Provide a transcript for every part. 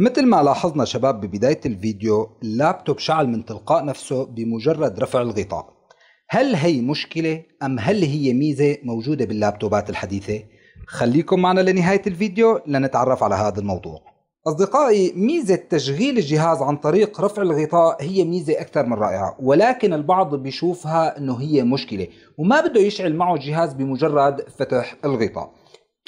مثل ما لاحظنا شباب ببداية الفيديو اللابتوب شعل من تلقاء نفسه بمجرد رفع الغطاء هل هي مشكلة أم هل هي ميزة موجودة باللابتوبات الحديثة؟ خليكم معنا لنهاية الفيديو لنتعرف على هذا الموضوع أصدقائي ميزة تشغيل الجهاز عن طريق رفع الغطاء هي ميزة أكثر من رائعة ولكن البعض بيشوفها أنه هي مشكلة وما بده يشعل معه الجهاز بمجرد فتح الغطاء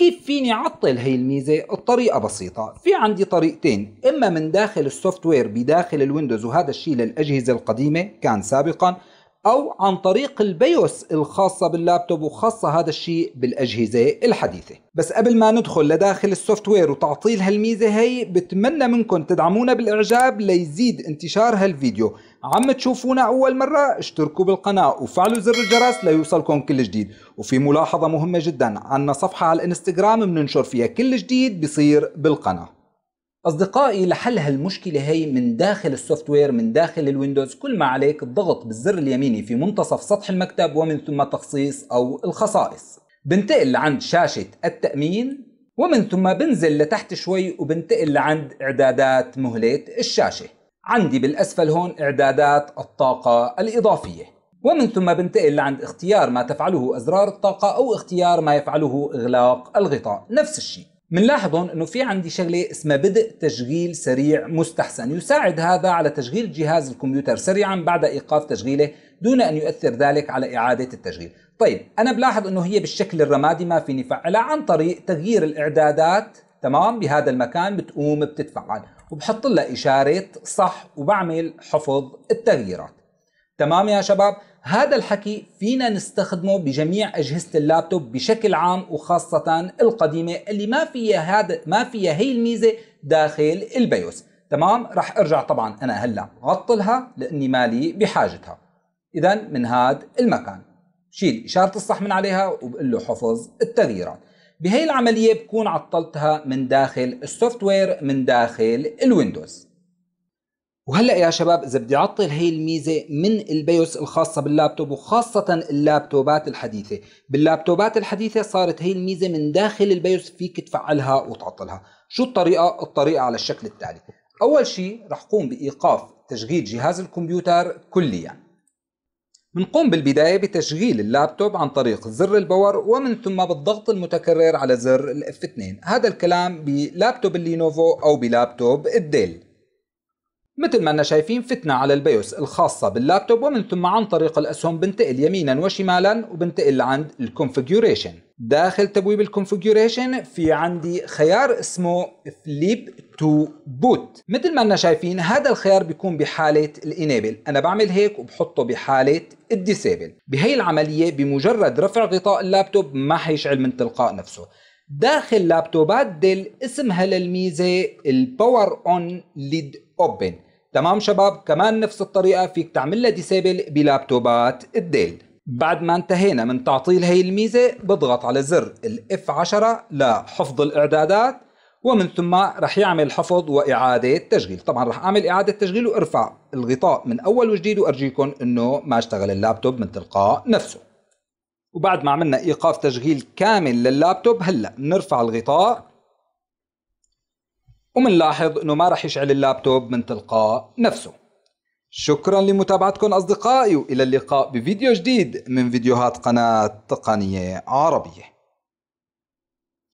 كيف فيني عطل هي الميزة؟ الطريقة بسيطة في عندي طريقتين إما من داخل السوفت وير بداخل الويندوز وهذا الشيء للأجهزة القديمة كان سابقا أو عن طريق البيوس الخاصة باللابتوب وخاصة هذا الشيء بالأجهزة الحديثة بس قبل ما ندخل لداخل السوفت وير وتعطيل هالميزة هي بتمنى منكم تدعمونا بالإعجاب ليزيد انتشار هالفيديو عم تشوفونا أول مرة اشتركوا بالقناة وفعلوا زر الجرس ليوصلكم كل جديد وفي ملاحظة مهمة جدا عنا صفحة على الانستغرام بننشر فيها كل جديد بصير بالقناة اصدقائي لحل هالمشكله هي من داخل السوفت وير من داخل الويندوز كل ما عليك الضغط بالزر اليميني في منتصف سطح المكتب ومن ثم تخصيص او الخصائص بنتقل لعند شاشه التامين ومن ثم بنزل لتحت شوي وبنتقل لعند اعدادات مهله الشاشه عندي بالاسفل هون اعدادات الطاقه الاضافيه ومن ثم بنتقل لعند اختيار ما تفعله ازرار الطاقه او اختيار ما يفعله اغلاق الغطاء نفس الشيء بنلاحظ انه في عندي شغله اسمها بدء تشغيل سريع مستحسن يساعد هذا على تشغيل جهاز الكمبيوتر سريعا بعد ايقاف تشغيله دون ان يؤثر ذلك على اعاده التشغيل طيب انا بلاحظ انه هي بالشكل الرمادي ما فيني فعلها عن طريق تغيير الاعدادات تمام بهذا المكان بتقوم بتتفعل وبحط لها اشاره صح وبعمل حفظ التغييرات تمام يا شباب هذا الحكي فينا نستخدمه بجميع أجهزة اللابتوب بشكل عام وخاصة القديمة اللي ما فيها هذا ما فيها هي الميزة داخل البيوس تمام رح ارجع طبعا أنا هلا عطلها لأني مالي بحاجتها إذا من هذا المكان شيل إشارة الصح من عليها وبقول له حفظ التغييرات بهي العملية بكون عطلتها من داخل السوفت وير من داخل الويندوز وهلا يا شباب اذا بدي اعطل هي الميزه من البيوس الخاصه باللابتوب وخاصه اللابتوبات الحديثه، باللابتوبات الحديثه صارت هي الميزه من داخل البيوس فيك تفعلها وتعطلها، شو الطريقه؟ الطريقه على الشكل التالي، اول شيء رح قوم بايقاف تشغيل جهاز الكمبيوتر كليا. بنقوم بالبدايه بتشغيل اللابتوب عن طريق زر الباور ومن ثم بالضغط المتكرر على زر الاف 2 هذا الكلام بلابتوب اللينوفو او بلابتوب الديل. مثل ما أننا شايفين فتنا على البيوس الخاصة باللابتوب ومن ثم عن طريق الأسهم بنتقل يمينا وشمالا وبنتقل لعند الكونفيجوريشن داخل تبويب الكونفيجوريشن في عندي خيار اسمه فليب تو بوت مثل ما أننا شايفين هذا الخيار بيكون بحالة الانيبل أنا بعمل هيك وبحطه بحالة الديسيبل بهي العملية بمجرد رفع غطاء اللابتوب ما حيشعل من تلقاء نفسه داخل لابتوبات ديل اسمها للميزة الباور اون ليد اوبن تمام شباب كمان نفس الطريقة فيك تعملها ديسيبل بلابتوبات الديل بعد ما انتهينا من تعطيل هي الميزة بضغط على زر الاف F10 لحفظ الإعدادات ومن ثم رح يعمل حفظ وإعادة تشغيل طبعا رح أعمل إعادة تشغيل وارفع الغطاء من أول وجديد وأرجيكم أنه ما اشتغل اللابتوب من تلقاء نفسه وبعد ما عملنا ايقاف تشغيل كامل لللابتوب هلا بنرفع الغطاء ومنلاحظ انه ما راح يشعل اللابتوب من تلقاء نفسه شكرا لمتابعتكم اصدقائي والى اللقاء بفيديو جديد من فيديوهات قناه تقنيه عربيه